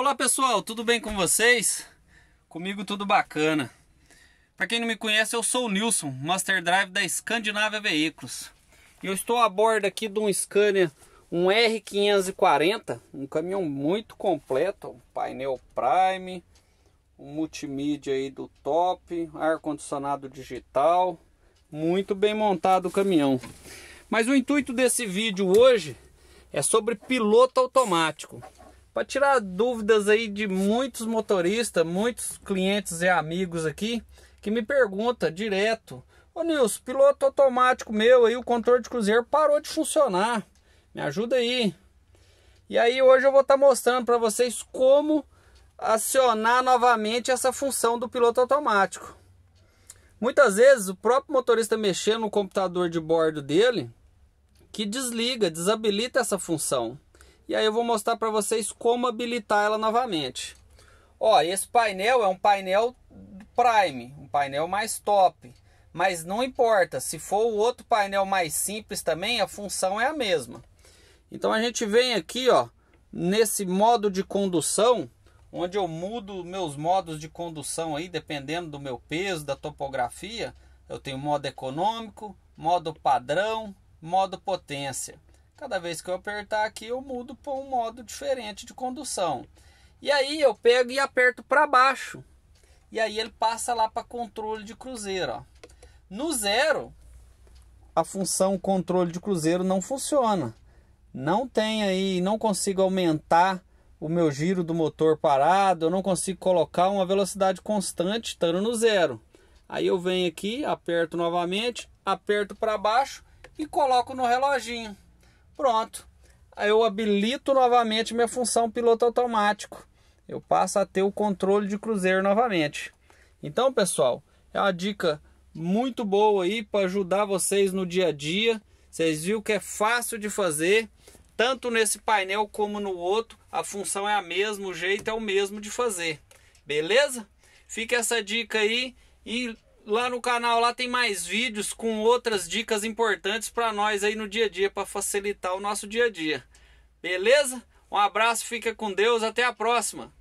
Olá pessoal, tudo bem com vocês? Comigo tudo bacana. Para quem não me conhece, eu sou o Nilson, Master Drive da Escandinávia Veículos. E eu estou a bordo aqui de um Scania, um R540, um caminhão muito completo, um painel Prime, um multimídia aí do top, ar-condicionado digital, muito bem montado o caminhão. Mas o intuito desse vídeo hoje é sobre piloto automático para tirar dúvidas aí de muitos motoristas, muitos clientes e amigos aqui que me pergunta direto: Ô Nilson, piloto automático meu aí, o controle de cruzeiro parou de funcionar. Me ajuda aí. E aí hoje eu vou estar tá mostrando para vocês como acionar novamente essa função do piloto automático. Muitas vezes o próprio motorista mexendo no computador de bordo dele que desliga, desabilita essa função. E aí eu vou mostrar para vocês como habilitar ela novamente. Ó, esse painel é um painel Prime, um painel mais top. Mas não importa, se for o outro painel mais simples também, a função é a mesma. Então a gente vem aqui, ó, nesse modo de condução, onde eu mudo meus modos de condução aí, dependendo do meu peso, da topografia. Eu tenho modo econômico, modo padrão, modo potência. Cada vez que eu apertar aqui, eu mudo para um modo diferente de condução. E aí eu pego e aperto para baixo. E aí ele passa lá para controle de cruzeiro. Ó. No zero, a função controle de cruzeiro não funciona. Não tem aí, não consigo aumentar o meu giro do motor parado, eu não consigo colocar uma velocidade constante estando no zero. Aí eu venho aqui, aperto novamente, aperto para baixo e coloco no reloginho. Pronto. Eu habilito novamente minha função piloto automático. Eu passo a ter o controle de cruzeiro novamente. Então, pessoal, é uma dica muito boa aí para ajudar vocês no dia a dia. Vocês viram que é fácil de fazer, tanto nesse painel como no outro. A função é a mesma, o jeito é o mesmo de fazer. Beleza? Fica essa dica aí e lá no canal lá tem mais vídeos com outras dicas importantes para nós aí no dia a dia para facilitar o nosso dia a dia. Beleza? Um abraço, fica com Deus, até a próxima.